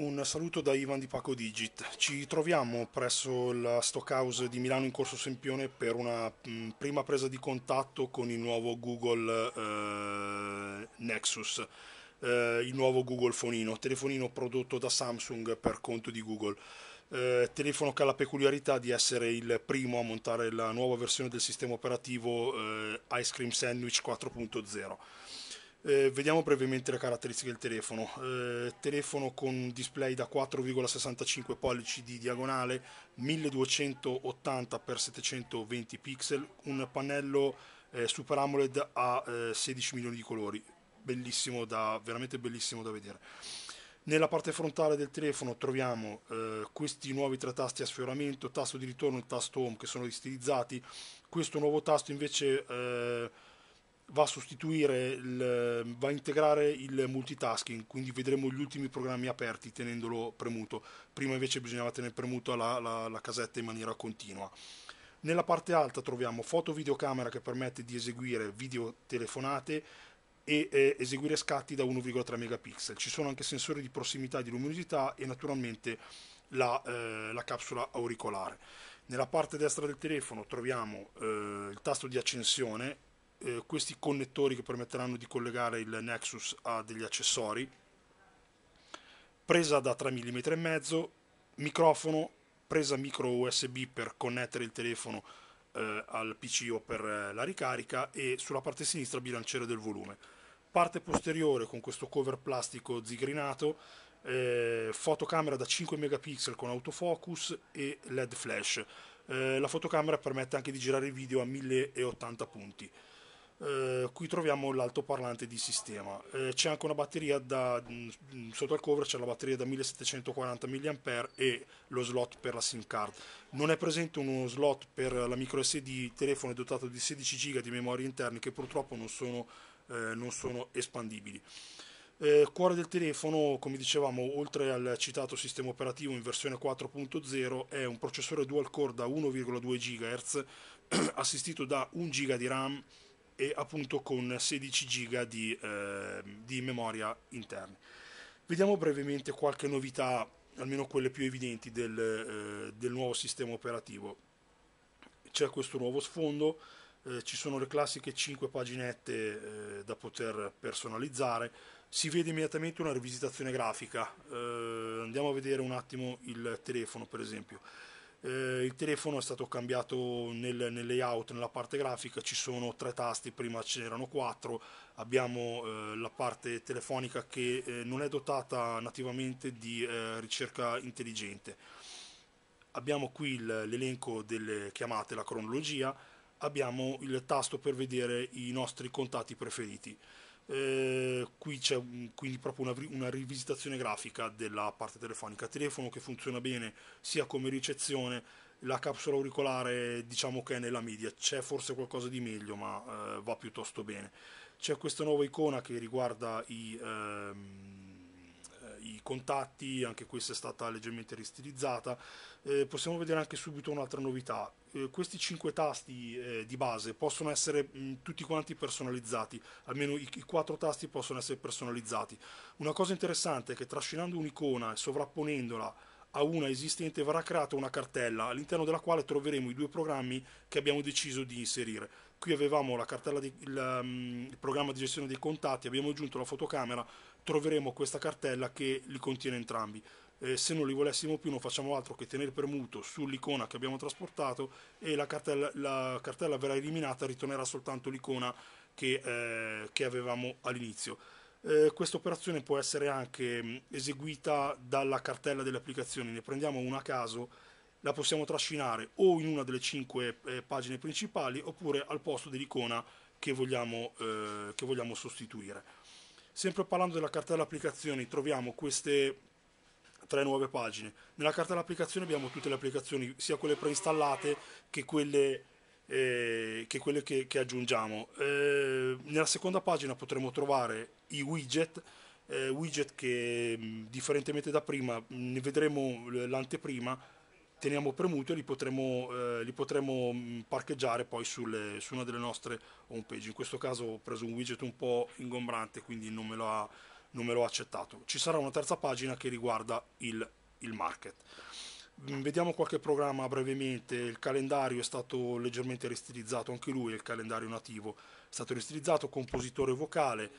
Un saluto da Ivan di Paco Digit. Ci troviamo presso la Stockhouse di Milano in Corso Sempione per una mm, prima presa di contatto con il nuovo Google eh, Nexus, eh, il nuovo Google Fonino, telefonino prodotto da Samsung per conto di Google. Eh, telefono che ha la peculiarità di essere il primo a montare la nuova versione del sistema operativo eh, Ice Cream Sandwich 4.0. Eh, vediamo brevemente le caratteristiche del telefono. Eh, telefono con display da 4,65 pollici di diagonale, 1280 x 720 pixel, un pannello eh, Super AMOLED a 16 eh, milioni di colori. Bellissimo da, veramente bellissimo da vedere. Nella parte frontale del telefono troviamo eh, questi nuovi tre tasti a sfioramento, tasto di ritorno e tasto home che sono ristilizzati. Questo nuovo tasto invece eh, va a sostituire, il, va a integrare il multitasking, quindi vedremo gli ultimi programmi aperti tenendolo premuto, prima invece bisognava tenere premuta la, la, la casetta in maniera continua. Nella parte alta troviamo foto videocamera che permette di eseguire video telefonate e eh, eseguire scatti da 1,3 megapixel. Ci sono anche sensori di prossimità e di luminosità e naturalmente la, eh, la capsula auricolare. Nella parte destra del telefono troviamo eh, il tasto di accensione eh, questi connettori che permetteranno di collegare il Nexus a degli accessori, presa da 3 mm e mezzo, microfono, presa micro USB per connettere il telefono eh, al PC o per eh, la ricarica e sulla parte sinistra bilanciere del volume. Parte posteriore con questo cover plastico zigrinato, eh, fotocamera da 5 megapixel con autofocus e LED flash. Eh, la fotocamera permette anche di girare il video a 1080 punti eh, qui troviamo l'altoparlante di sistema eh, c'è anche una batteria da mh, mm, sotto al cover c'è la batteria da 1740 mAh e lo slot per la sim card non è presente uno slot per la micro SD telefono dotato di 16 GB di memoria interna che purtroppo non sono, eh, non sono espandibili eh, cuore del telefono, come dicevamo, oltre al citato sistema operativo in versione 4.0, è un processore dual core da 1,2 GHz assistito da 1 GB di RAM e appunto con 16 giga di, eh, di memoria interna. Vediamo brevemente qualche novità, almeno quelle più evidenti del, eh, del nuovo sistema operativo. C'è questo nuovo sfondo, eh, ci sono le classiche 5 paginette eh, da poter personalizzare, si vede immediatamente una rivisitazione grafica. Eh, andiamo a vedere un attimo il telefono per esempio eh, il telefono è stato cambiato nel, nel, layout, nella parte grafica, ci sono tre tasti, prima ce n'erano quattro, abbiamo eh, la parte telefonica che eh, non è dotata nativamente di eh, ricerca intelligente. Abbiamo qui l'elenco delle chiamate, la cronologia, abbiamo il tasto per vedere i nostri contatti preferiti. Eh, qui c'è un, quindi proprio una, una, rivisitazione grafica della parte telefonica telefono che funziona bene sia come ricezione la capsula auricolare diciamo che è nella media c'è forse qualcosa di meglio ma eh, va piuttosto bene c'è questa nuova icona che riguarda i ehm, contatti, anche questa è stata leggermente ristilizzata. Eh, possiamo vedere anche subito un'altra novità. Eh, questi cinque tasti eh, di base possono essere mh, mm, tutti quanti personalizzati, almeno i, i quattro tasti possono essere personalizzati. Una cosa interessante è che trascinando un'icona e sovrapponendola a una esistente verrà creata una cartella all'interno della quale troveremo i due programmi che abbiamo deciso di inserire qui avevamo la cartella di, il, um, il, programma di gestione dei contatti, abbiamo aggiunto la fotocamera, troveremo questa cartella che li contiene entrambi. Eh, se non li volessimo più non facciamo altro che tenere premuto sull'icona che abbiamo trasportato e la cartella, la cartella verrà eliminata, e ritornerà soltanto l'icona che, eh, che avevamo all'inizio. Eh, questa operazione può essere anche mm, eseguita dalla cartella delle applicazioni, ne prendiamo una a caso la possiamo trascinare o in una delle cinque eh, pagine principali oppure al posto dell'icona che vogliamo, eh, che vogliamo sostituire. Sempre parlando della cartella applicazioni troviamo queste tre nuove pagine. Nella cartella applicazioni abbiamo tutte le applicazioni, sia quelle preinstallate che quelle eh, che quelle che, che aggiungiamo. Eh, nella seconda pagina potremo trovare i widget, eh, widget che mh, differentemente da prima ne vedremo l'anteprima teniamo premuto e li potremo, eh, li potremo mm, parcheggiare poi sulle, su una delle nostre homepage. In questo caso ho preso un widget un po' ingombrante, quindi non me lo ha, non me lo ha accettato. Ci sarà una terza pagina che riguarda il, il market. Mm, vediamo qualche programma brevemente, il calendario è stato leggermente ristilizzato, anche lui è il calendario nativo, è stato ristilizzato, compositore vocale,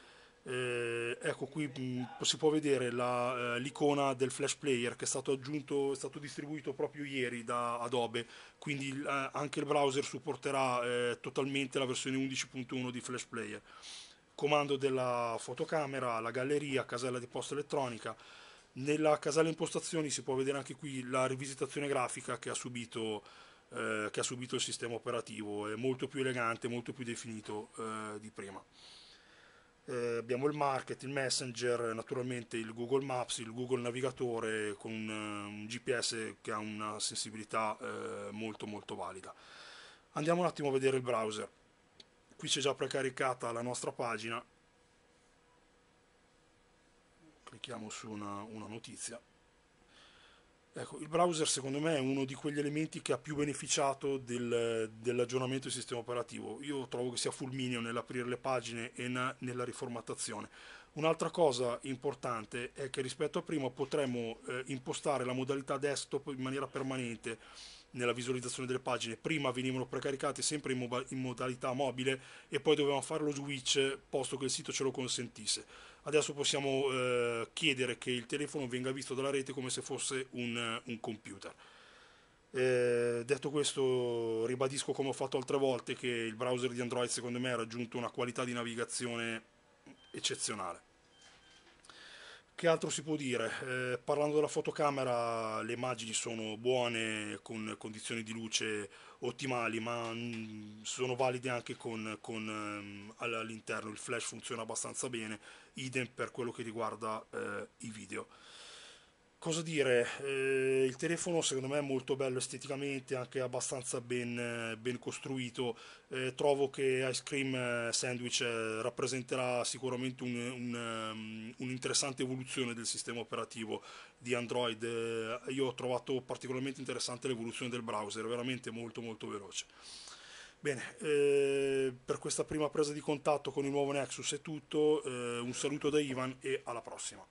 eh, ecco qui mh, mm, si può vedere la, eh, l'icona del flash player che è stato aggiunto, è stato distribuito proprio ieri da Adobe, quindi eh, anche il browser supporterà eh, totalmente la versione 11.1 di flash player. Comando della fotocamera, la galleria, casella di posta elettronica. Nella casella impostazioni si può vedere anche qui la rivisitazione grafica che ha subito, eh, che ha subito il sistema operativo, è molto più elegante, molto più definito eh, di prima eh, abbiamo il market, il messenger, naturalmente il Google Maps, il Google Navigatore con eh, un GPS che ha una sensibilità eh, molto molto valida. Andiamo un attimo a vedere il browser. Qui c'è già precaricata la nostra pagina. Clicchiamo su una, una notizia. Ecco, il browser secondo me è uno di quegli elementi che ha più beneficiato del, dell'aggiornamento del sistema operativo. Io trovo che sia fulminio nell'aprire le pagine e na, nella riformattazione. Un'altra cosa importante è che rispetto a prima potremmo eh, impostare la modalità desktop in maniera permanente nella visualizzazione delle pagine. Prima venivano precaricate sempre in, moba- in modalità mobile e poi dovevamo fare lo switch posto che il sito ce lo consentisse adesso possiamo eh, chiedere che il telefono venga visto dalla rete come se fosse un, un computer. Eh, detto questo, ribadisco come ho fatto altre volte che il browser di Android secondo me ha raggiunto una qualità di navigazione eccezionale. Che altro si può dire? Eh, parlando della fotocamera, le immagini sono buone con condizioni di luce ottimali, ma mm, sono valide anche con, con um, all'interno. Il flash funziona abbastanza bene, idem per quello che riguarda eh, i video cosa dire, eh, il telefono secondo me è molto bello esteticamente, anche abbastanza ben, ben costruito, eh, trovo che Ice Cream eh, Sandwich eh, rappresenterà sicuramente un, un, ehm, un'interessante evoluzione del sistema operativo di Android, eh, io ho trovato particolarmente interessante l'evoluzione del browser, veramente molto molto veloce. Bene, eh, per questa prima presa di contatto con il nuovo Nexus è tutto, un saluto da Ivan e alla prossima.